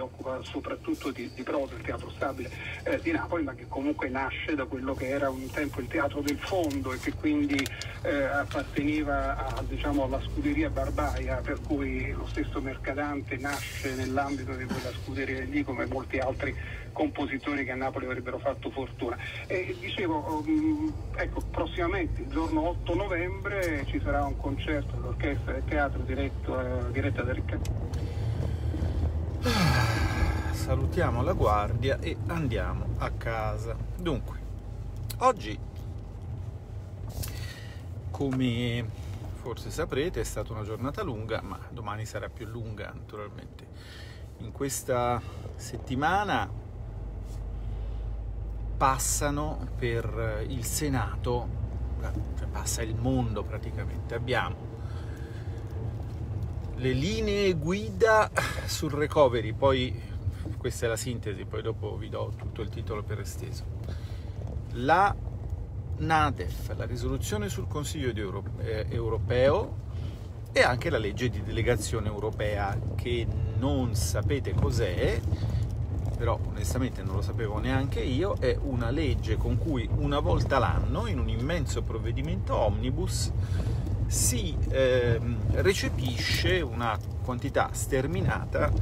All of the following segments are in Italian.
occupa soprattutto di, di prosa, il Teatro Stabile eh, di Napoli, ma che comunque nasce da quello che era un tempo il Teatro del Fondo e che quindi eh, apparteneva a, diciamo, alla scuderia Barbaia, per cui lo stesso Mercadante nasce nell'ambito di quella scuderia lì come molti altri compositori che a Napoli avrebbero fatto fortuna. E dicevo, mm, ecco, prossimamente, il giorno 8 novembre, ci sarà un concerto dell'orchestra del teatro diretto, eh, diretta da Riccardo. Ah, salutiamo la guardia e andiamo a casa. Dunque, oggi, come forse saprete, è stata una giornata lunga, ma domani sarà più lunga naturalmente. In questa settimana passano per il Senato, cioè passa il mondo praticamente. Abbiamo le linee guida sul recovery, poi questa è la sintesi, poi dopo vi do tutto il titolo per esteso. La NADEF, la risoluzione sul Consiglio Euro- eh, europeo e anche la legge di delegazione europea che non sapete cos'è, però onestamente non lo sapevo neanche io, è una legge con cui una volta l'anno in un immenso provvedimento omnibus si eh, recepisce una quantità sterminata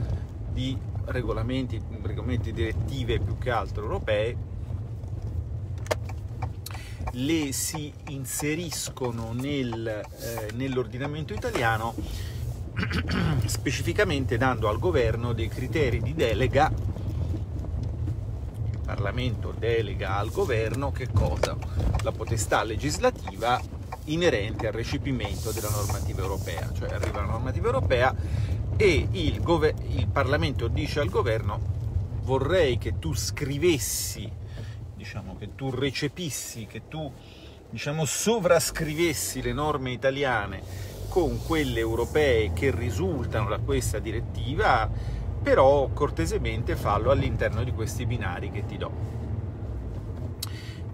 di regolamenti, regolamenti direttive più che altro europee, le si inseriscono nel, eh, nell'ordinamento italiano specificamente dando al governo dei criteri di delega il Parlamento delega al governo che cosa? La potestà legislativa inerente al recepimento della normativa europea, cioè arriva la normativa europea e il, gover- il Parlamento dice al governo vorrei che tu scrivessi, diciamo, che tu recepissi, che tu diciamo, sovrascrivessi le norme italiane con quelle europee che risultano da questa direttiva, però cortesemente fallo all'interno di questi binari che ti do.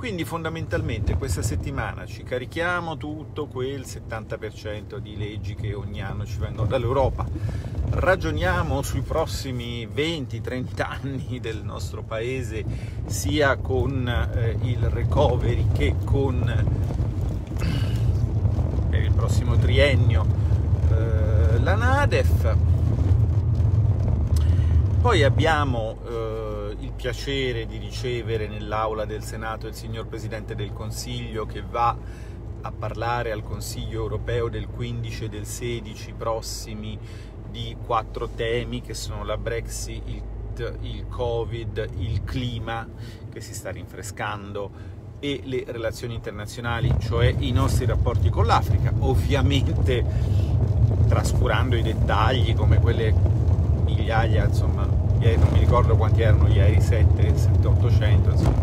Quindi fondamentalmente questa settimana ci carichiamo tutto quel 70% di leggi che ogni anno ci vengono dall'Europa, ragioniamo sui prossimi 20-30 anni del nostro paese sia con eh, il recovery che con per eh, il prossimo triennio eh, la Nadef. Poi abbiamo eh, piacere di ricevere nell'aula del Senato il signor Presidente del Consiglio che va a parlare al Consiglio europeo del 15 e del 16 prossimi di quattro temi che sono la Brexit, il il Covid, il clima che si sta rinfrescando e le relazioni internazionali, cioè i nostri rapporti con l'Africa, ovviamente trascurando i dettagli come quelle migliaia, insomma, ieri non mi ricordo quanti erano ieri 7, 7 800 insomma,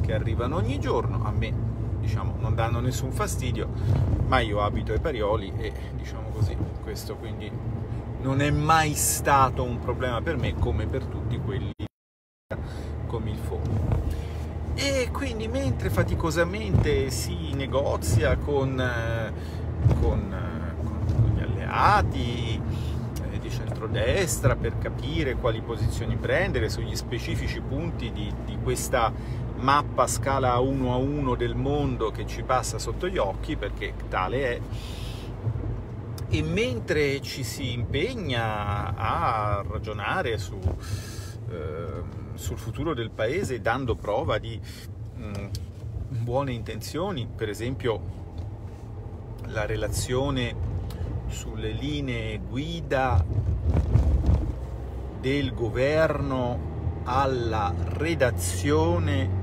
che arrivano ogni giorno a me diciamo non danno nessun fastidio ma io abito ai Parioli e diciamo così questo quindi non è mai stato un problema per me come per tutti quelli come il fondo e quindi mentre faticosamente si negozia con, eh, con, eh, con gli alleati centrodestra per capire quali posizioni prendere sugli specifici punti di, di questa mappa scala 1 a 1 del mondo che ci passa sotto gli occhi, perché tale è. E mentre ci si impegna a ragionare su, eh, sul futuro del paese, dando prova di mh, mm, buone intenzioni, per esempio la relazione sulle linee guida del governo alla redazione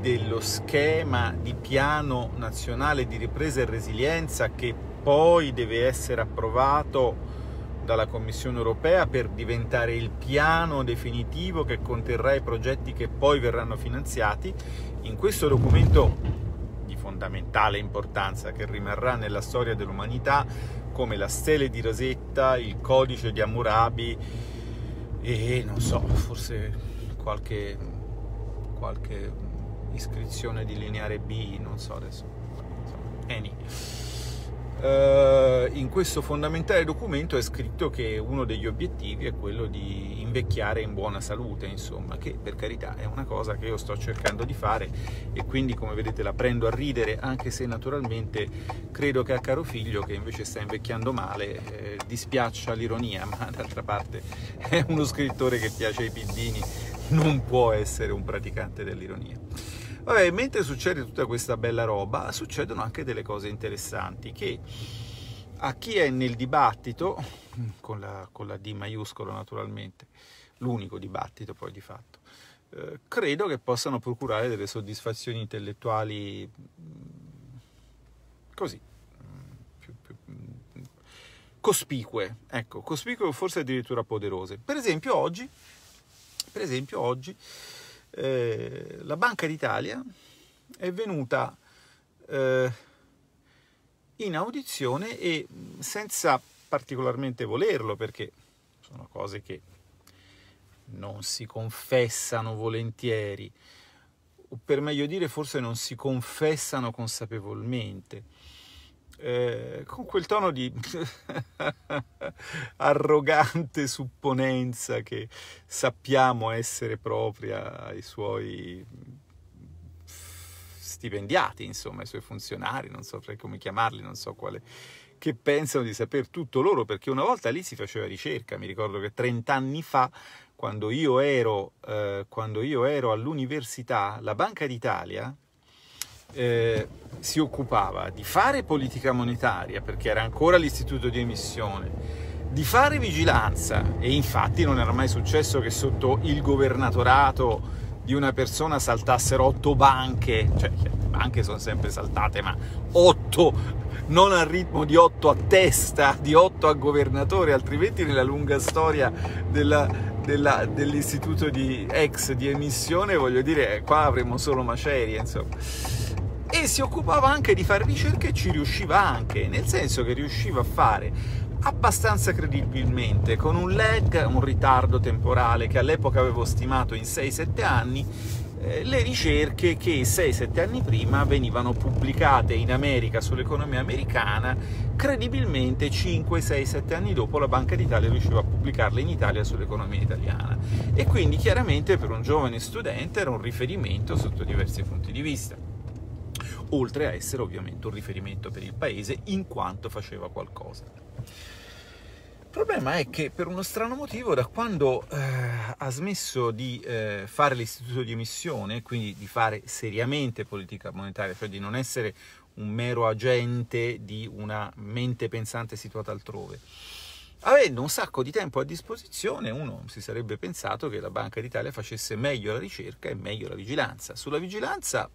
dello schema di piano nazionale di ripresa e resilienza che poi deve essere approvato dalla Commissione europea per diventare il piano definitivo che conterrà i progetti che poi verranno finanziati. In questo documento fondamentale importanza che rimarrà nella storia dell'umanità come la stele di Rosetta, il codice di Hammurabi e non so, forse qualche, qualche iscrizione di lineare B, non so adesso. Any. Uh, eh, in questo fondamentale documento è scritto che uno degli obiettivi è quello di invecchiare in buona salute, insomma, che per carità è una cosa che io sto cercando di fare e quindi come vedete la prendo a ridere, anche se naturalmente credo che a caro figlio che invece sta invecchiando male eh, dispiaccia l'ironia, ma d'altra parte è uno scrittore che piace ai piddini, non può essere un praticante dell'ironia. Vabbè, mentre succede tutta questa bella roba, succedono anche delle cose interessanti che a chi è nel dibattito, con la, con la D maiuscolo naturalmente, l'unico dibattito poi di fatto, eh, credo che possano procurare delle soddisfazioni intellettuali mm, così, mm, più, più, mm, cospicue, ecco, cospicue o forse addirittura poderose. Per esempio oggi, per esempio, oggi eh, la Banca d'Italia è venuta eh, in audizione e senza particolarmente volerlo, perché sono cose che non si confessano volentieri, o per meglio dire forse non si confessano consapevolmente, eh, con quel tono di arrogante supponenza che sappiamo essere propria ai suoi stipendiati, insomma, ai suoi funzionari, non so come chiamarli, non so quale che pensano di saper tutto loro, perché una volta lì si faceva ricerca, mi ricordo che 30 anni fa quando io ero, eh, quando io ero all'università, la Banca d'Italia eh, si occupava di fare politica monetaria, perché era ancora l'istituto di emissione, di fare vigilanza, e infatti non era mai successo che sotto il governatorato di una persona saltassero otto banche, cioè banche sono sempre saltate, ma otto, non al ritmo di otto a testa, di otto a governatore, altrimenti nella lunga storia dell'istituto di ex di emissione, voglio dire, qua avremo solo macerie, insomma e si occupava anche di fare ricerche e ci riusciva anche, nel senso che riusciva a fare abbastanza credibilmente, con un lag, un ritardo temporale che all'epoca avevo stimato in 6-7 anni, eh, le ricerche che 6-7 anni prima venivano pubblicate in America sull'economia americana, credibilmente 5-6-7 anni dopo la Banca d'Italia riusciva a pubblicarle in Italia sull'economia italiana e quindi chiaramente per un giovane studente era un riferimento sotto diversi punti di vista oltre a essere ovviamente un riferimento per il paese in quanto faceva qualcosa. Il problema è che per uno strano motivo da quando eh, ha smesso di eh, fare l'istituto di emissione, quindi di fare seriamente politica monetaria, cioè di non essere un mero agente di una mente pensante situata altrove, Avendo un sacco di tempo a disposizione, uno si sarebbe pensato che la Banca d'Italia facesse meglio la ricerca e meglio la vigilanza. Sulla vigilanza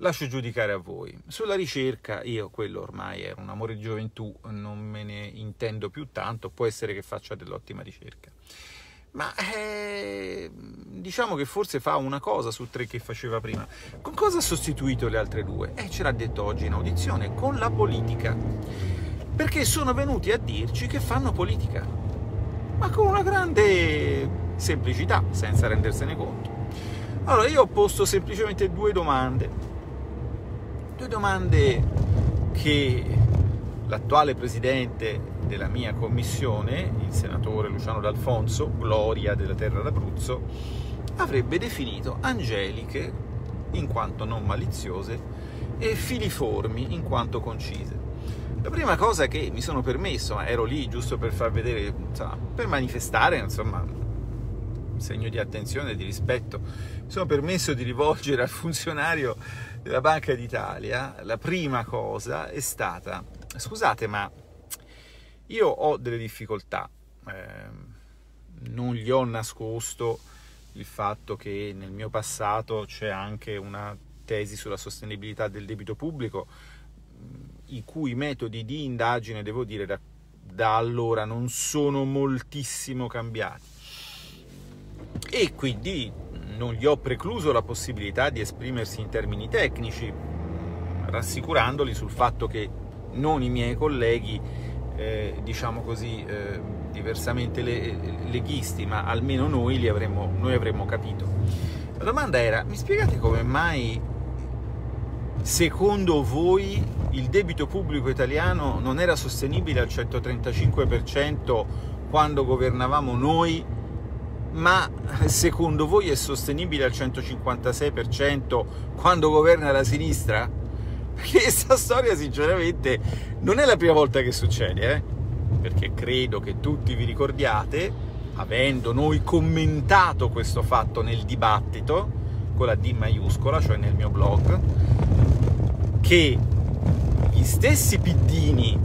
lascio giudicare a voi. Sulla ricerca, io quello ormai è un amore di gioventù, non me ne intendo più tanto, può essere che faccia dell'ottima ricerca. Ma eh, diciamo che forse fa una cosa su tre che faceva prima. Con cosa ha sostituito le altre due? Eh, ce l'ha detto oggi in audizione, con la politica. Perché sono venuti a dirci che fanno politica, ma con una grande semplicità, senza rendersene conto. Allora io ho posto semplicemente due domande due domande che l'attuale presidente della mia commissione, il senatore Luciano D'Alfonso, gloria della terra d'Abruzzo, avrebbe definito angeliche in quanto non maliziose e filiformi in quanto concise. La prima cosa che mi sono permesso, ma ero lì giusto per far vedere, per manifestare, insomma, un segno di attenzione e di rispetto, mi sono permesso di rivolgere al funzionario della Banca d'Italia, la prima cosa è stata, scusate ma io ho delle difficoltà, eh, non gli ho nascosto il fatto che nel mio passato c'è anche una tesi sulla sostenibilità del debito pubblico, i cui metodi di indagine, devo dire, da, da allora non sono moltissimo cambiati. E quindi non gli ho precluso la possibilità di esprimersi in termini tecnici, rassicurandoli sul fatto che non i miei colleghi, eh, diciamo così, eh, diversamente le, leghisti, ma almeno noi, li avremmo, noi avremmo capito. La domanda era, mi spiegate come mai secondo voi il debito pubblico italiano non era sostenibile al 135% quando governavamo noi ma secondo voi è sostenibile al 156% quando governa la sinistra? Perché questa storia sinceramente non è la prima volta che succede, eh? perché credo che tutti vi ricordiate, avendo noi commentato questo fatto nel dibattito, con la D maiuscola, cioè nel mio blog, che gli stessi piddini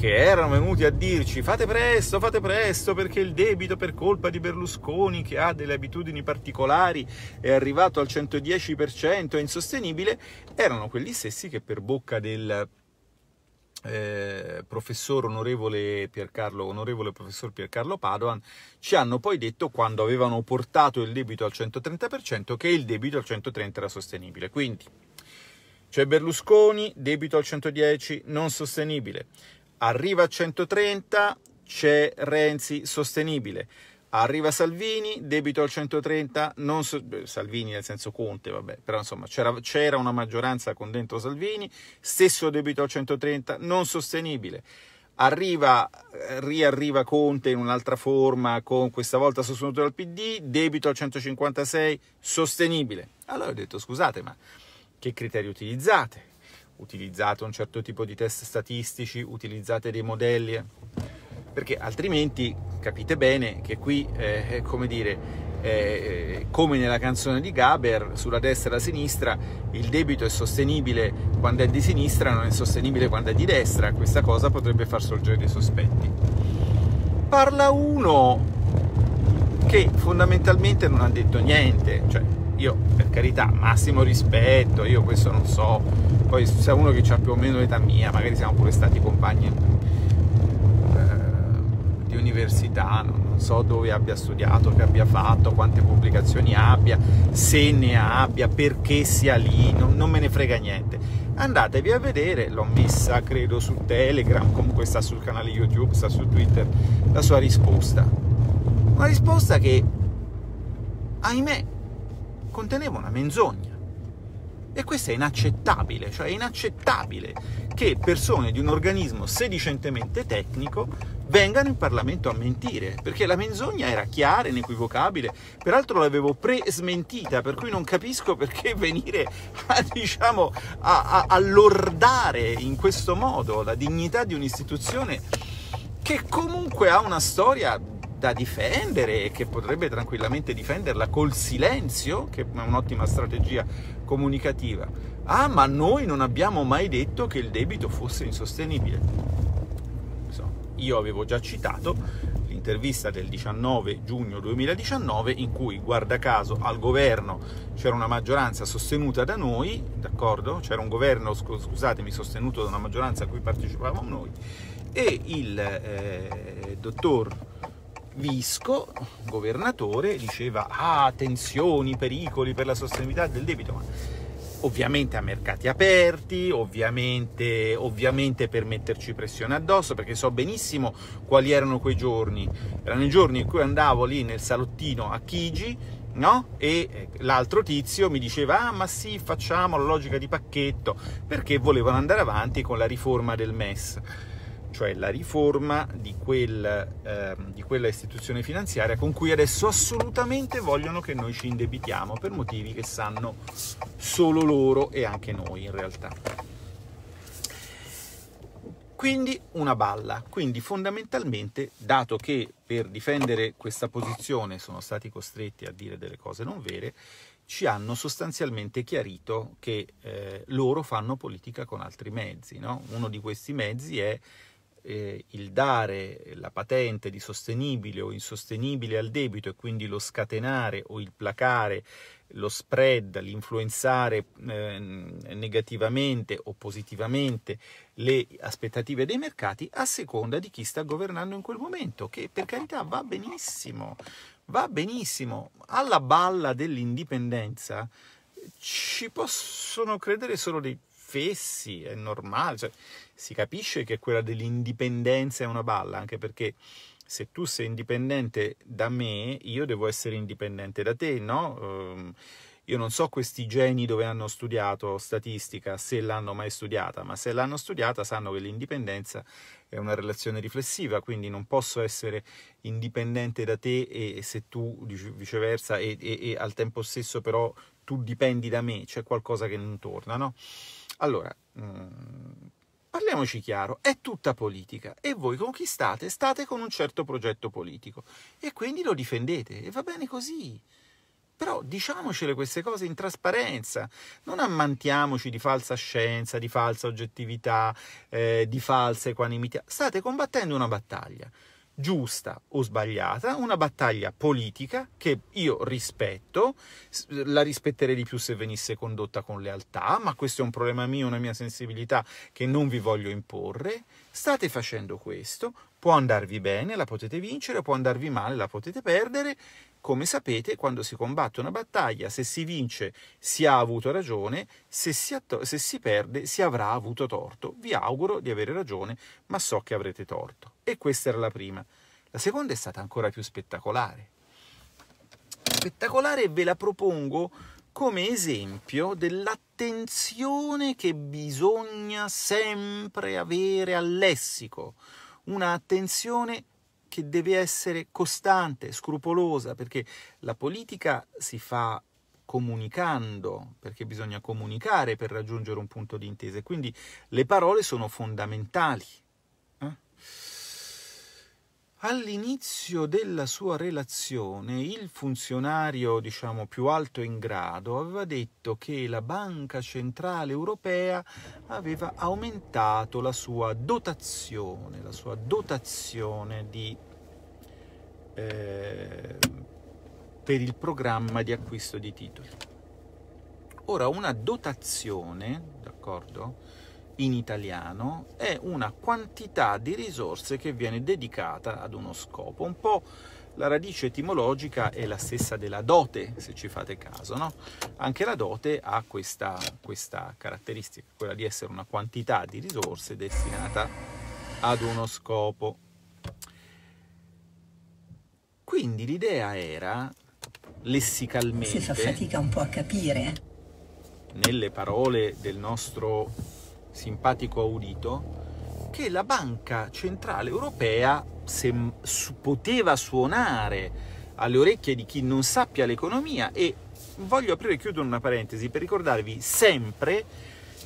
che erano venuti a dirci fate presto, fate presto perché il debito per colpa di Berlusconi che ha delle abitudini particolari è arrivato al 110%, è insostenibile, erano quegli stessi che per bocca del eh, professor onorevole Piercarlo, onorevole professor Piercarlo Padoan, ci hanno poi detto quando avevano portato il debito al 130% che il debito al 130 era sostenibile. Quindi c'è Berlusconi, debito al 110 non sostenibile. Arriva a 130, c'è Renzi sostenibile. Arriva Salvini, debito al 130, non so, Salvini nel senso Conte, vabbè, però insomma c'era, c'era una maggioranza con dentro Salvini, stesso debito al 130, non sostenibile arriva, riarriva Conte in un'altra forma, con, questa volta sostenuto dal PD, debito al 156, sostenibile. Allora ho detto scusate, ma che criteri utilizzate? utilizzate un certo tipo di test statistici, utilizzate dei modelli, perché altrimenti capite bene che qui, eh, come dire, eh, come nella canzone di Gaber, sulla destra e la sinistra, il debito è sostenibile quando è di sinistra, non è sostenibile quando è di destra, questa cosa potrebbe far sorgere dei sospetti. Parla uno che fondamentalmente non ha detto niente, cioè io per carità, massimo rispetto, io questo non so, poi se uno che ha più o meno l'età mia, magari siamo pure stati compagni eh, di università, non, non so dove abbia studiato, che abbia fatto, quante pubblicazioni abbia, se ne abbia, perché sia lì, non, non me ne frega niente. Andatevi a vedere, l'ho messa credo su Telegram, comunque sta sul canale YouTube, sta su Twitter, la sua risposta. Una risposta che, ahimè, conteneva una menzogna. E questo è inaccettabile, cioè è inaccettabile che persone di un organismo sedicentemente tecnico vengano in Parlamento a mentire, perché la menzogna era chiara, inequivocabile, peraltro l'avevo pre-smentita, per cui non capisco perché venire a, diciamo, a, a, a lordare in questo modo la dignità di un'istituzione che comunque ha una storia da difendere e che potrebbe tranquillamente difenderla col silenzio, che è un'ottima strategia comunicativa. Ah, ma noi non abbiamo mai detto che il debito fosse insostenibile. Io avevo già citato l'intervista del 19 giugno 2019 in cui, guarda caso, al governo c'era una maggioranza sostenuta da noi, d'accordo? C'era un governo, scusatemi, sostenuto da una maggioranza a cui partecipavamo noi e il eh, dottor Visco, governatore, diceva ah, tensioni, pericoli per la sostenibilità del debito, ma ovviamente a mercati aperti, ovviamente, ovviamente, per metterci pressione addosso, perché so benissimo quali erano quei giorni. Erano i giorni in cui andavo lì nel salottino a Chigi, no? E eh, l'altro tizio mi diceva, ah ma sì, facciamo la logica di pacchetto, perché volevano andare avanti con la riforma del MES cioè la riforma di, quel, eh, di, quella istituzione finanziaria con cui adesso assolutamente vogliono che noi ci indebitiamo per motivi che sanno solo loro e anche noi in realtà. Quindi una balla, quindi fondamentalmente, dato che per difendere questa posizione sono stati costretti a dire delle cose non vere, ci hanno sostanzialmente chiarito che eh, loro fanno politica con altri mezzi. No? Uno di questi mezzi è eh, il dare la patente di sostenibile o insostenibile al debito e quindi lo scatenare o il placare, lo spread, l'influenzare eh, negativamente o positivamente le aspettative dei mercati a seconda di chi sta governando in quel momento, che per carità va benissimo, va benissimo. Alla balla dell'indipendenza ci possono credere solo dei fessi, è normale, cioè, si capisce che quella dell'indipendenza è una balla, anche perché se tu sei indipendente da me, io devo essere indipendente da te, no? Ehm, io non so questi geni dove hanno studiato statistica, se l'hanno mai studiata, ma se l'hanno studiata sanno che l'indipendenza è una relazione riflessiva, quindi non posso essere indipendente da te e, se tu viceversa e, e, e al tempo stesso però tu dipendi da me, c'è qualcosa che non torna, no? Allora, mh, mm, parliamoci chiaro, è tutta politica e voi conquistate, state con un certo progetto politico e quindi lo difendete e va bene così. Però diciamocele queste cose in trasparenza, non ammantiamoci di falsa scienza, di falsa oggettività, eh, di falsa equanimità. State combattendo una battaglia giusta o sbagliata, una battaglia politica che io rispetto, la rispetterei di più se venisse condotta con lealtà, ma questo è un problema mio, una mia sensibilità che non vi voglio imporre. State facendo questo, può andarvi bene, la potete vincere, può andarvi male, la potete perdere, come sapete, quando si combatte una battaglia, se si vince si ha avuto ragione, se si, atto- se si, perde si avrà avuto torto. Vi auguro di avere ragione, ma so che avrete torto. E questa era la prima. La seconda è stata ancora più spettacolare. Spettacolare ve la propongo come esempio dell'attenzione che bisogna sempre avere al lessico. Una attenzione che deve essere costante, scrupolosa, perché la politica si fa comunicando, perché bisogna comunicare per raggiungere un punto di intesa. Quindi le parole sono fondamentali. Eh? All'inizio della sua relazione il funzionario diciamo, più alto in grado aveva detto che la Banca Centrale Europea aveva aumentato la sua dotazione, la sua dotazione di, eh, per il programma di acquisto di titoli. Ora una dotazione, d'accordo? in italiano è una quantità di risorse che viene dedicata ad uno scopo, un po' la radice etimologica è la stessa della dote, se ci fate caso, no? Anche la dote ha questa, questa caratteristica, quella di essere una quantità di risorse destinata ad uno scopo. Quindi l'idea era, lessicalmente... Si fa fatica un po' a capire. Eh. Nelle parole del nostro simpatico audito che la Banca Centrale Europea se, su, poteva suonare alle orecchie di chi non sappia l'economia e voglio aprire e chiudere una parentesi per ricordarvi sempre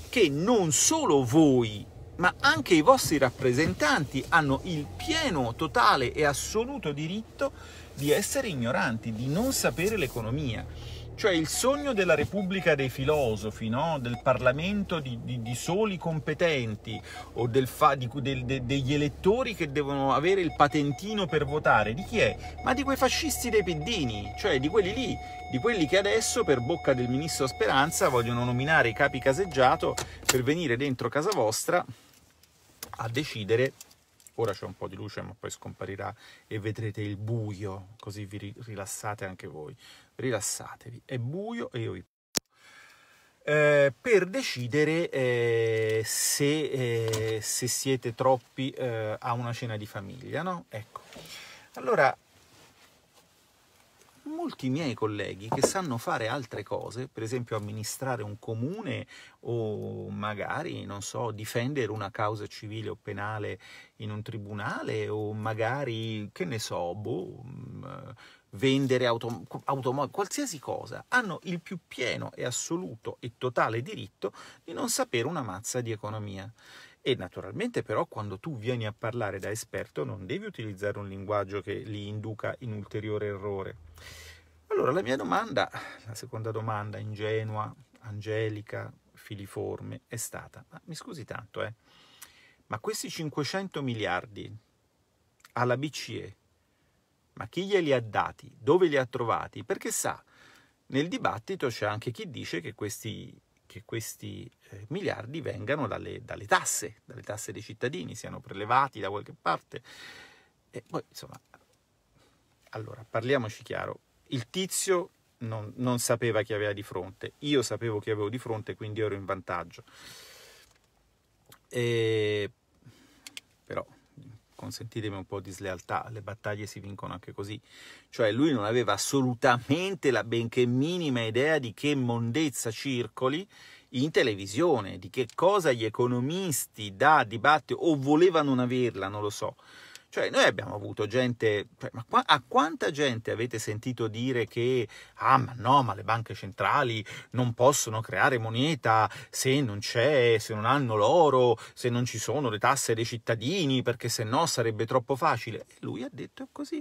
che non solo voi ma anche i vostri rappresentanti hanno il pieno, totale e assoluto diritto di essere ignoranti, di non sapere l'economia. Cioè il sogno della Repubblica dei filosofi, no? del Parlamento di, di, di, soli competenti o del fa, di, del, de, degli elettori che devono avere il patentino per votare, di chi è? Ma di quei fascisti dei piddini, cioè di quelli lì, di quelli che adesso per bocca del ministro Speranza vogliono nominare i capi caseggiato per venire dentro casa vostra a decidere Ora c'è un po' di luce, ma poi scomparirà e vedrete il buio, così vi rilassate anche voi. Rilassatevi, è buio e io vi eh, per decidere eh, se, eh, se, siete troppi eh, a una cena di famiglia, no? Ecco. Allora, molti miei colleghi che sanno fare altre cose, per esempio amministrare un comune o magari, non so, difendere una causa civile o penale in un tribunale o magari, che ne so, boh, mm, vendere auto, automobili, qualsiasi cosa, hanno il più pieno e assoluto e totale diritto di non sapere una mazza di economia. E naturalmente però quando tu vieni a parlare da esperto non devi utilizzare un linguaggio che li induca in ulteriore errore. Allora, la mia domanda, la seconda domanda ingenua, angelica, filiforme, è stata, ma mi scusi tanto, eh, ma questi 500 miliardi alla BCE, ma chi glieli ha dati? Dove li ha trovati? Perché sa, nel dibattito c'è anche chi dice che questi, che questi eh, miliardi vengano dalle, dalle, tasse, dalle tasse dei cittadini, siano prelevati da qualche parte. E poi, insomma, allora, parliamoci chiaro, il tizio non, non sapeva chi aveva di fronte, io sapevo chi avevo di fronte, quindi ero in vantaggio. E... Però consentitemi un po' di slealtà, le battaglie si vincono anche così. Cioè lui non aveva assolutamente la benché minima idea di che mondezza circoli in televisione, di che cosa gli economisti da dibattito o volevano non averla, non lo so. Cioè, noi abbiamo avuto gente, cioè, ma a quanta gente avete sentito dire che, ah, ma no, ma le banche centrali non possono creare moneta se non c'è, se non hanno l'oro, se non ci sono le tasse dei cittadini, perché se no sarebbe troppo facile. E lui ha detto così.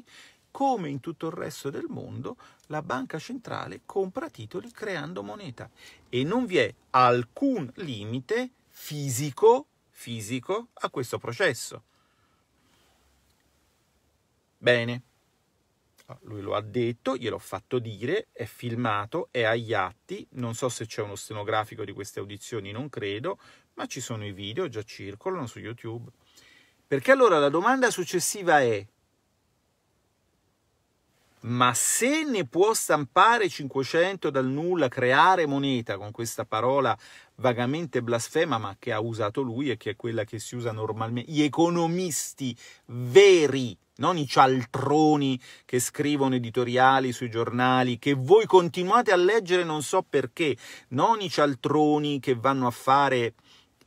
Come in tutto il resto del mondo, la banca centrale compra titoli creando moneta e non vi è alcun limite fisico, fisico a questo processo. Bene, ah, lui lo ha detto, gliel'ho fatto dire, è filmato, è agli atti, non so se c'è uno stenografico di queste audizioni, non credo, ma ci sono i video, già circolano su YouTube. Perché allora la domanda successiva è, ma se ne può stampare 500 dal nulla, creare moneta con questa parola vagamente blasfema, ma che ha usato lui e che è quella che si usa normalmente, gli economisti veri, non i cialtroni che scrivono editoriali sui giornali, che voi continuate a leggere non so perché, non i cialtroni che vanno a fare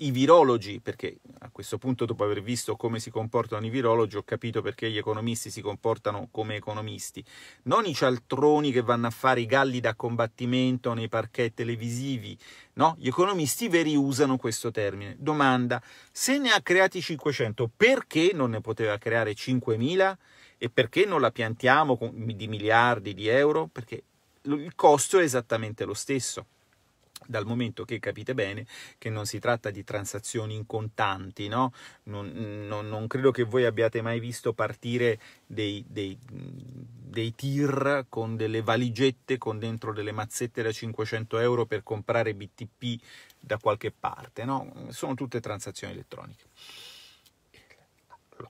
i virologi, perché a questo punto dopo aver visto come si comportano i virologi ho capito perché gli economisti si comportano come economisti, non i cialtroni che vanno a fare i galli da combattimento nei parchetti televisivi, no? Gli economisti veri usano questo termine. Domanda, se ne ha creati 500, perché non ne poteva creare 5000? E perché non la piantiamo di miliardi di euro? Perché il costo è esattamente lo stesso dal momento che capite bene che non si tratta di transazioni in contanti, no? non, non, non, credo che voi abbiate mai visto partire dei, dei, dei, tir con delle valigette con dentro delle mazzette da 500 euro per comprare BTP da qualche parte, no? sono tutte transazioni elettroniche.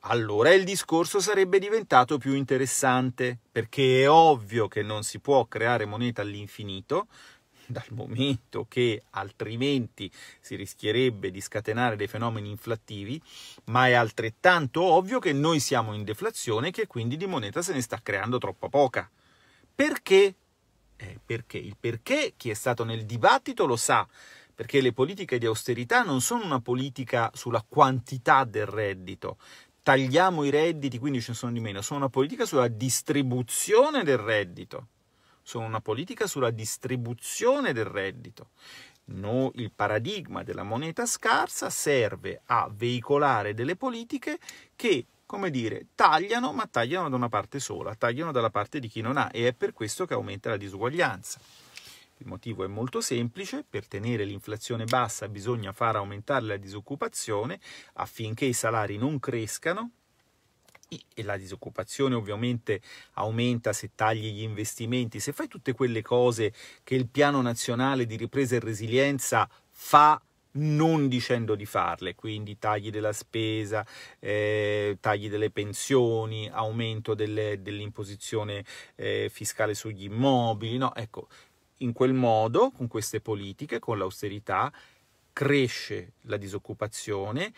Allora il discorso sarebbe diventato più interessante perché è ovvio che non si può creare moneta all'infinito, dal momento che altrimenti si rischierebbe di scatenare dei fenomeni inflattivi, ma è altrettanto ovvio che noi siamo in deflazione e che quindi di moneta se ne sta creando troppa poca. Perché? Eh, perché? Il perché chi è stato nel dibattito lo sa, perché le politiche di austerità non sono una politica sulla quantità del reddito, tagliamo i redditi, quindi ce ne sono di meno, sono una politica sulla distribuzione del reddito sono una politica sulla distribuzione del reddito. No, il paradigma della moneta scarsa serve a veicolare delle politiche che, come dire, tagliano, ma tagliano da una parte sola, tagliano dalla parte di chi non ha e è per questo che aumenta la disuguaglianza. Il motivo è molto semplice, per tenere l'inflazione bassa bisogna far aumentare la disoccupazione affinché i salari non crescano e la disoccupazione ovviamente aumenta se tagli gli investimenti, se fai tutte quelle cose che il piano nazionale di ripresa e resilienza fa non dicendo di farle, quindi tagli della spesa, eh, tagli delle pensioni, aumento delle, dell'imposizione eh, fiscale sugli immobili, no? Ecco, in quel modo, con queste politiche, con l'austerità, cresce la disoccupazione,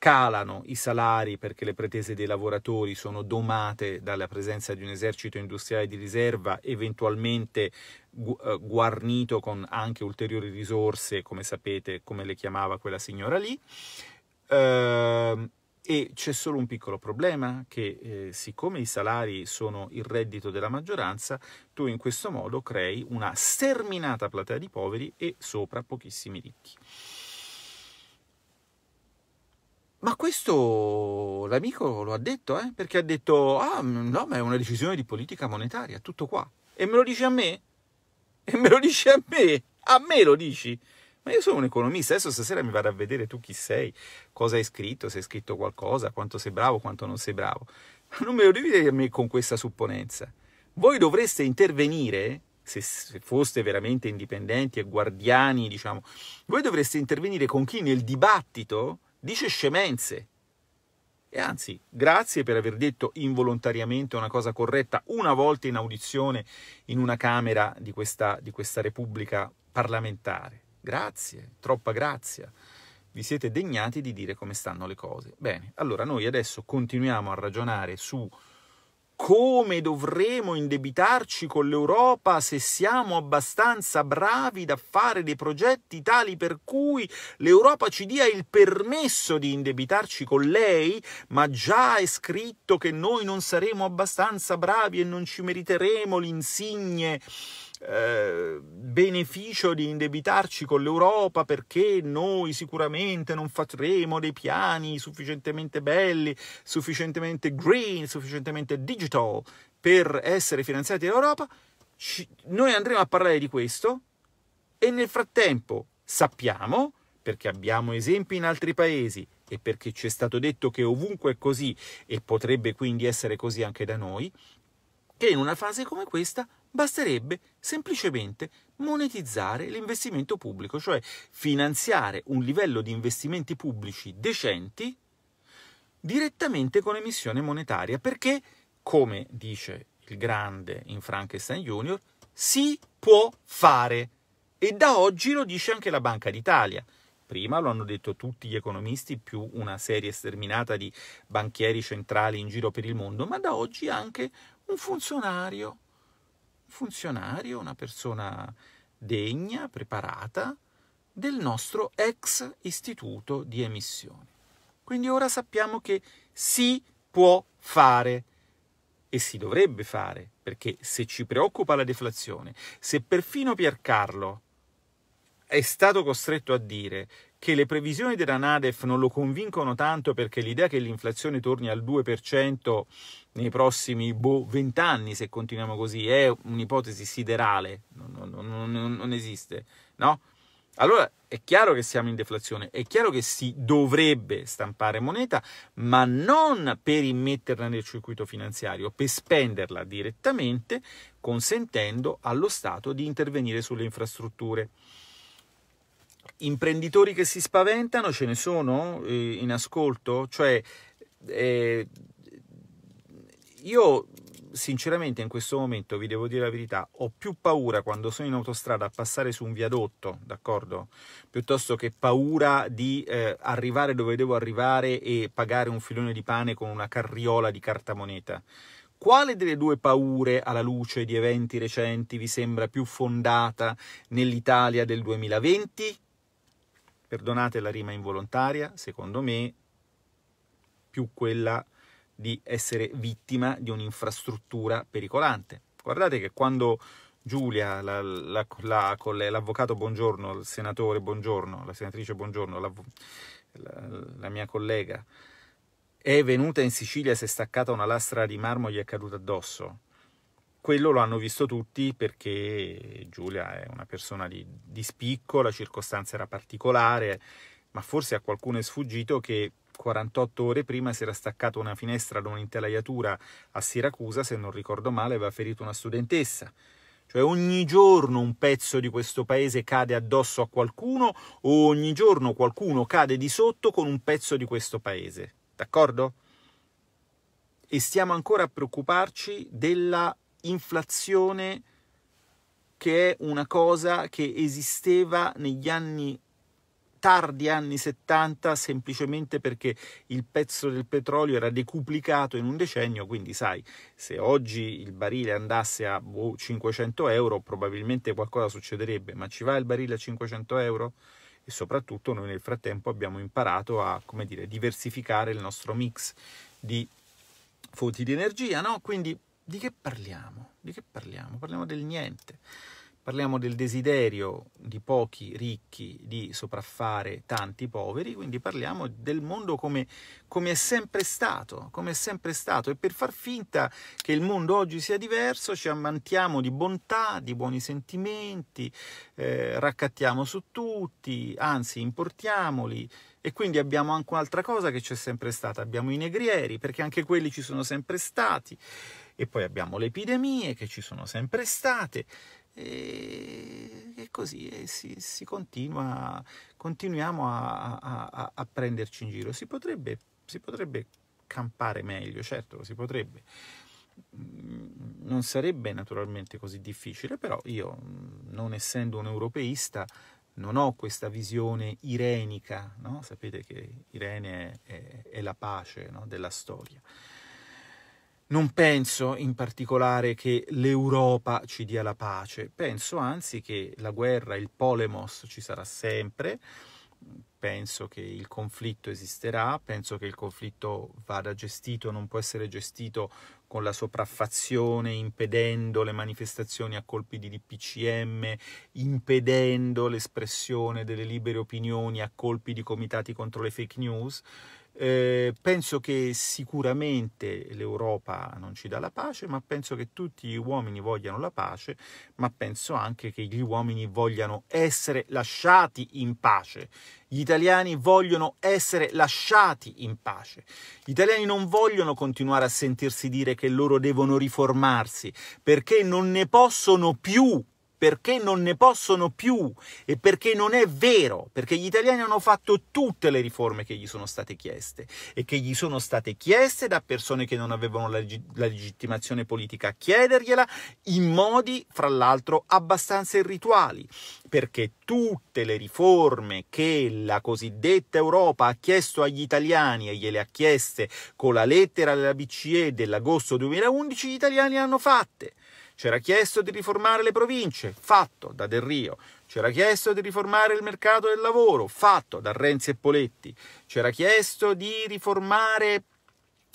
calano i salari perché le pretese dei lavoratori sono domate dalla presenza di un esercito industriale di riserva, eventualmente eh, guarnito con anche ulteriori risorse, come sapete, come le chiamava quella signora lì. Ehm, e c'è solo un piccolo problema, che eh, siccome i salari sono il reddito della maggioranza, tu in questo modo crei una sterminata platea di poveri e sopra pochissimi ricchi. Ma questo l'amico lo ha detto, eh? perché ha detto, ah mm, no, ma è una decisione di politica monetaria, tutto qua. E me lo dici a me? E me lo dici a me? A me lo dici? Ma io sono un economista, adesso stasera mi vado a vedere tu chi sei, cosa hai scritto, se hai scritto qualcosa, quanto sei bravo, quanto non sei bravo. Ma non me lo devi dire a me con questa supponenza. Voi dovreste intervenire, se, se foste veramente indipendenti e guardiani, diciamo, voi dovreste intervenire con chi nel dibattito dice scemenze. E anzi, grazie per aver detto involontariamente una cosa corretta una volta in audizione in una Camera di questa, di questa Repubblica parlamentare. Grazie, troppa grazia. Vi siete degnati di dire come stanno le cose. Bene, allora noi adesso continuiamo a ragionare su come dovremo indebitarci con l'Europa se siamo abbastanza bravi da fare dei progetti tali per cui l'Europa ci dia il permesso di indebitarci con lei, ma già è scritto che noi non saremo abbastanza bravi e non ci meriteremo l'insigne eh, beneficio di indebitarci con l'Europa perché noi sicuramente non faremo dei piani sufficientemente belli, sufficientemente green, sufficientemente digital per essere finanziati dall'Europa, ci, noi andremo a parlare di questo e nel frattempo sappiamo, perché abbiamo esempi in altri paesi e perché ci è stato detto che ovunque è così e potrebbe quindi essere così anche da noi, che in una fase come questa basterebbe semplicemente monetizzare l'investimento pubblico, cioè finanziare un livello di investimenti pubblici decenti direttamente con emissione monetaria, perché, come dice il grande in Frankenstein Junior, si può fare. E da oggi lo dice anche la Banca d'Italia. Prima lo hanno detto tutti gli economisti, più una serie sterminata di banchieri centrali in giro per il mondo, ma da oggi anche un funzionario, un funzionario, una persona degna, preparata del nostro ex istituto di emissione. Quindi ora sappiamo che si può fare e si dovrebbe fare, perché se ci preoccupa la deflazione, se perfino Piercarlo è stato costretto a dire che le previsioni della Nadef non lo convincono tanto perché l'idea che l'inflazione torni al 2% nei prossimi boh, 20 anni, se continuiamo così, è un'ipotesi siderale, non, non, non, non esiste, no? Allora è chiaro che siamo in deflazione, è chiaro che si dovrebbe stampare moneta, ma non per immetterla nel circuito finanziario, per spenderla direttamente, consentendo allo Stato di intervenire sulle infrastrutture imprenditori che si spaventano ce ne sono eh, in ascolto? Cioè, eh, io sinceramente in questo momento vi devo dire la verità, ho più paura quando sono in autostrada a passare su un viadotto, d'accordo? Piuttosto che paura di eh, arrivare dove devo arrivare e pagare un filone di pane con una carriola di carta moneta. Quale delle due paure alla luce di eventi recenti vi sembra più fondata nell'Italia del 2020? Perdonate la rima involontaria, secondo me, più quella di essere vittima di un'infrastruttura pericolante. Guardate che quando Giulia, la, la, la, l'avvocato Buongiorno, il senatore Buongiorno, la senatrice Buongiorno, la mia collega, è venuta in Sicilia, si è staccata una lastra di marmo e gli è caduta addosso quello lo hanno visto tutti perché Giulia è una persona di, di spicco, la circostanza era particolare, ma forse a qualcuno è sfuggito che 48 ore prima si era staccata una finestra da un'intelaiatura a Siracusa, se non ricordo male, aveva ferito una studentessa. Cioè ogni giorno un pezzo di questo paese cade addosso a qualcuno o ogni giorno qualcuno cade di sotto con un pezzo di questo paese. D'accordo? E stiamo ancora a preoccuparci della inflazione che è una cosa che esisteva negli anni tardi anni 70 semplicemente perché il pezzo del petrolio era decuplicato in un decennio, quindi sai, se oggi il barile andasse a 500 boh, euro probabilmente qualcosa succederebbe, ma ci va il barile a 500 euro? E soprattutto noi nel frattempo abbiamo imparato a, come dire, diversificare il nostro mix di fonti di energia, no? Quindi di che parliamo? Di che parliamo? Parliamo del niente. Parliamo del desiderio di pochi ricchi di sopraffare tanti poveri, quindi parliamo del mondo come, come, è sempre stato, come è sempre stato. E per far finta che il mondo oggi sia diverso, ci ammantiamo di bontà, di buoni sentimenti, eh, raccattiamo su tutti, anzi importiamoli, e quindi abbiamo anche un'altra cosa che c'è sempre stata, abbiamo i negrieri, perché anche quelli ci sono sempre stati. E poi abbiamo le epidemie che ci sono sempre state e, e così e si, si, continua, continuiamo a, a, a, prenderci in giro. Si potrebbe, si potrebbe campare meglio, certo lo si potrebbe. Mm, non sarebbe naturalmente così difficile, però io, mm, non essendo un europeista, non ho questa visione irenica, no? sapete che Irene è, è, è la pace no? della storia. Non penso in particolare che l'Europa ci dia la pace, penso anzi che la guerra, il polemos ci sarà sempre, penso che il conflitto esisterà, penso che il conflitto vada gestito, non può essere gestito con la sopraffazione, impedendo le manifestazioni a colpi di DPCM, impedendo l'espressione delle libere opinioni a colpi di comitati contro le fake news. Eh, penso che sicuramente l'Europa non ci dà la pace, ma penso che tutti gli uomini vogliano la pace, ma penso anche che gli uomini vogliano essere lasciati in pace. Gli italiani vogliono essere lasciati in pace. Gli italiani non vogliono continuare a sentirsi dire che loro devono riformarsi, perché non ne possono più perché non ne possono più e perché non è vero, perché gli italiani hanno fatto tutte le riforme che gli sono state chieste e che gli sono state chieste da persone che non avevano la, la legittimazione politica a chiedergliela in modi, fra l'altro, abbastanza irrituali, perché tutte le riforme che la cosiddetta Europa ha chiesto agli italiani e gliele ha chieste con la lettera della BCE dell'agosto 2011, gli italiani hanno fatte. C'era chiesto di riformare le province, fatto da Del Rio. C'era chiesto di riformare il mercato del lavoro, fatto da Renzi e Poletti. C'era chiesto di riformare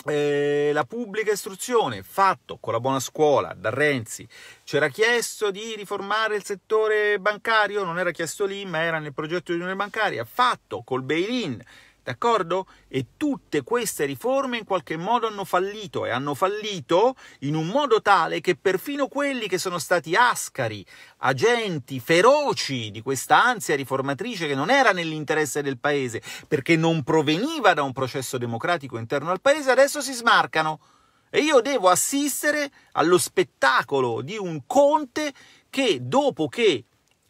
eh, la pubblica istruzione, fatto con la buona scuola da Renzi. C'era chiesto di riformare il settore bancario, non era chiesto lì, ma era nel progetto di unione bancaria, fatto col bail-in d'accordo? E tutte queste riforme in qualche modo hanno fallito e hanno fallito in un modo tale che perfino quelli che sono stati ascari, agenti feroci di questa ansia riformatrice che non era nell'interesse del paese, perché non proveniva da un processo democratico interno al paese, adesso si smarcano. E io devo assistere allo spettacolo di un Conte che dopo che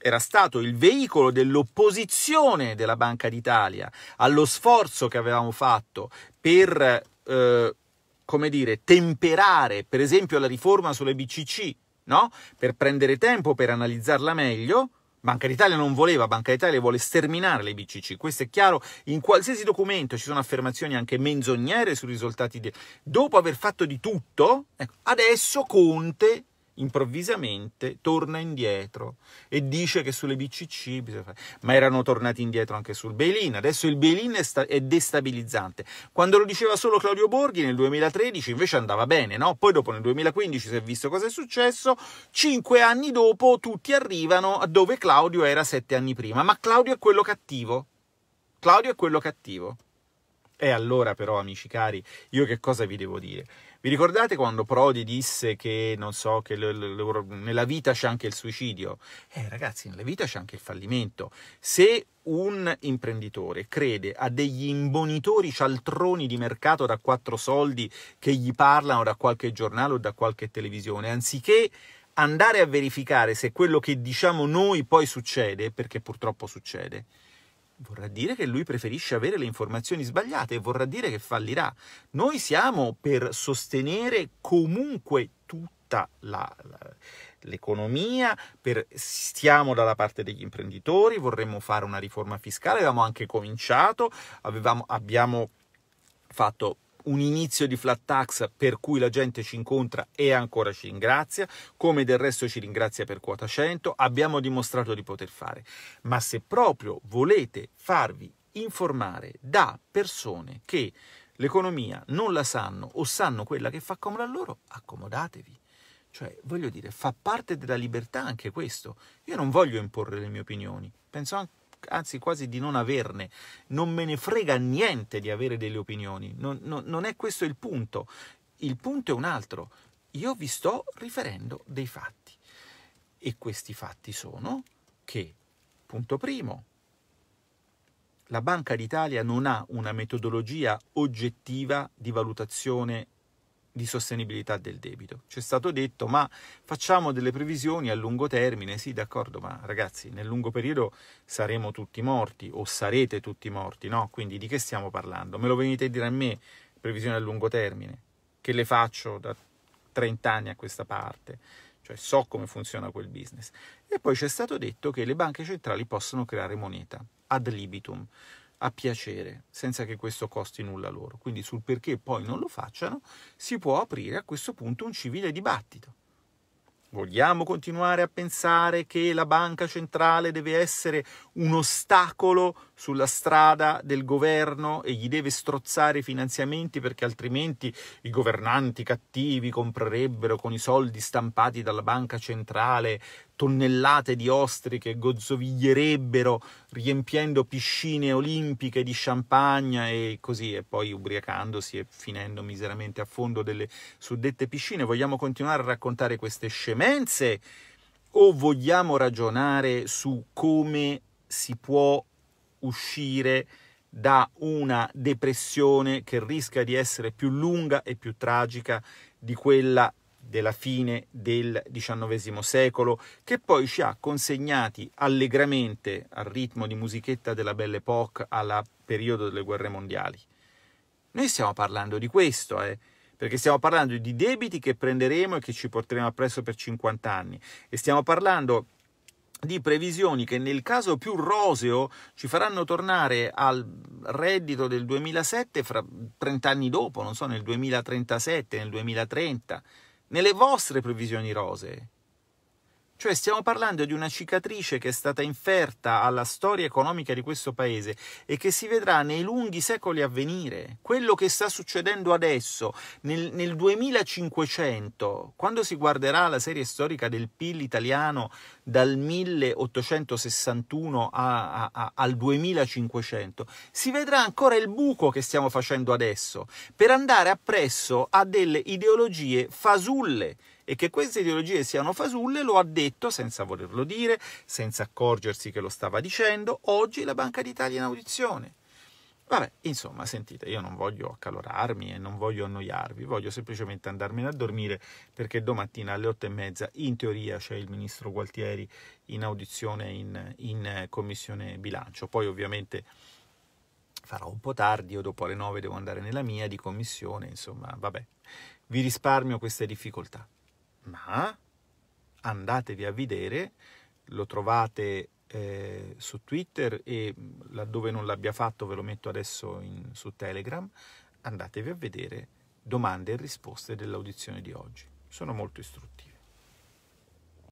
era stato il veicolo dell'opposizione della Banca d'Italia allo sforzo che avevamo fatto per, eh, come dire, temperare per esempio la riforma sulle BCC, no? per prendere tempo per analizzarla meglio, Banca d'Italia non voleva, Banca d'Italia vuole sterminare le BCC, questo è chiaro, in qualsiasi documento ci sono affermazioni anche menzognere sui risultati. Di... Dopo aver fatto di tutto, ecco, adesso Conte improvvisamente torna indietro e dice che sulle BCC ma erano tornati indietro anche sul bail-in, adesso il bail-in è, sta- è, destabilizzante. Quando lo diceva solo Claudio Borghi nel 2013 invece andava bene, no? Poi dopo nel 2015 si è visto cosa è successo, cinque anni dopo tutti arrivano a dove Claudio era sette anni prima, ma Claudio è quello cattivo. Claudio è quello cattivo. E allora però, amici cari, io che cosa vi devo dire? Vi ricordate quando Prodi disse che, non so, che le, le, nella vita c'è anche il suicidio? Eh ragazzi, nella vita c'è anche il fallimento. Se un imprenditore crede a degli imbonitori cialtroni di mercato da quattro soldi che gli parlano da qualche giornale o da qualche televisione, anziché andare a verificare se quello che diciamo noi poi succede, perché purtroppo succede, vorrà dire che lui preferisce avere le informazioni sbagliate e vorrà dire che fallirà. Noi siamo per sostenere comunque tutta la, la, l'economia, per, stiamo dalla parte degli imprenditori, vorremmo fare una riforma fiscale, avevamo anche cominciato, avevamo, abbiamo fatto un inizio di flat tax per cui la gente ci incontra e ancora ci ringrazia, come del resto ci ringrazia per quota 100, abbiamo dimostrato di poter fare. Ma se proprio volete farvi informare da persone che l'economia non la sanno o sanno quella che fa comodo a loro, accomodatevi. Cioè, voglio dire, fa parte della libertà anche questo. Io non voglio imporre le mie opinioni, penso anche anzi quasi di non averne, non me ne frega niente di avere delle opinioni, non, non, non è questo il punto, il punto è un altro, io vi sto riferendo dei fatti e questi fatti sono che, punto primo, la Banca d'Italia non ha una metodologia oggettiva di valutazione di sostenibilità del debito. Ci è stato detto, ma facciamo delle previsioni a lungo termine, sì d'accordo, ma ragazzi nel lungo periodo saremo tutti morti o sarete tutti morti, no? Quindi di che stiamo parlando? Me lo venite a dire a me, previsioni a lungo termine, che le faccio da 30 anni a questa parte, cioè so come funziona quel business. E poi ci è stato detto che le banche centrali possono creare moneta ad libitum a piacere, senza che questo costi nulla loro. Quindi sul perché poi non lo facciano si può aprire a questo punto un civile dibattito. Vogliamo continuare a pensare che la banca centrale deve essere un ostacolo sulla strada del governo e gli deve strozzare i finanziamenti perché altrimenti i governanti cattivi comprerebbero con i soldi stampati dalla banca centrale tonnellate di ostriche gozzoviglierebbero riempiendo piscine olimpiche di champagne e così, e poi ubriacandosi e finendo miseramente a fondo delle suddette piscine. Vogliamo continuare a raccontare queste scemenze o vogliamo ragionare su come si può uscire da una depressione che rischia di essere più lunga e più tragica di quella della fine del XIX secolo, che poi ci ha consegnati allegramente al ritmo di musichetta della Belle Époque al periodo delle guerre mondiali. Noi stiamo parlando di questo, eh? perché stiamo parlando di debiti che prenderemo e che ci porteremo appresso per 50 anni e stiamo parlando di previsioni che nel caso più roseo ci faranno tornare al reddito del 2007 fra 30 anni dopo, non so, nel 2037, nel 2030 nelle vostre previsioni rosee. Cioè stiamo parlando di una cicatrice che è stata inferta alla storia economica di questo paese e che si vedrà nei lunghi secoli a venire. Quello che sta succedendo adesso, nel, nel 2500, quando si guarderà la serie storica del PIL italiano dal 1861 a, a, a, al 2500, si vedrà ancora il buco che stiamo facendo adesso per andare appresso a delle ideologie fasulle e che queste ideologie siano fasulle lo ha detto senza volerlo dire, senza accorgersi che lo stava dicendo, oggi la Banca d'Italia in audizione. Vabbè, insomma, sentite, io non voglio accalorarmi e non voglio annoiarvi, voglio semplicemente andarmene a dormire perché domattina alle otto e mezza, in teoria, c'è il ministro Gualtieri in audizione in, in eh, commissione bilancio. Poi, ovviamente, farò un po' tardi, io dopo alle nove devo andare nella mia di commissione, insomma, vabbè, vi risparmio queste difficoltà ma andatevi a vedere, lo trovate eh, su Twitter e laddove non l'abbia fatto ve lo metto adesso in, su Telegram, andatevi a vedere domande e risposte dell'audizione di oggi, sono molto istruttive.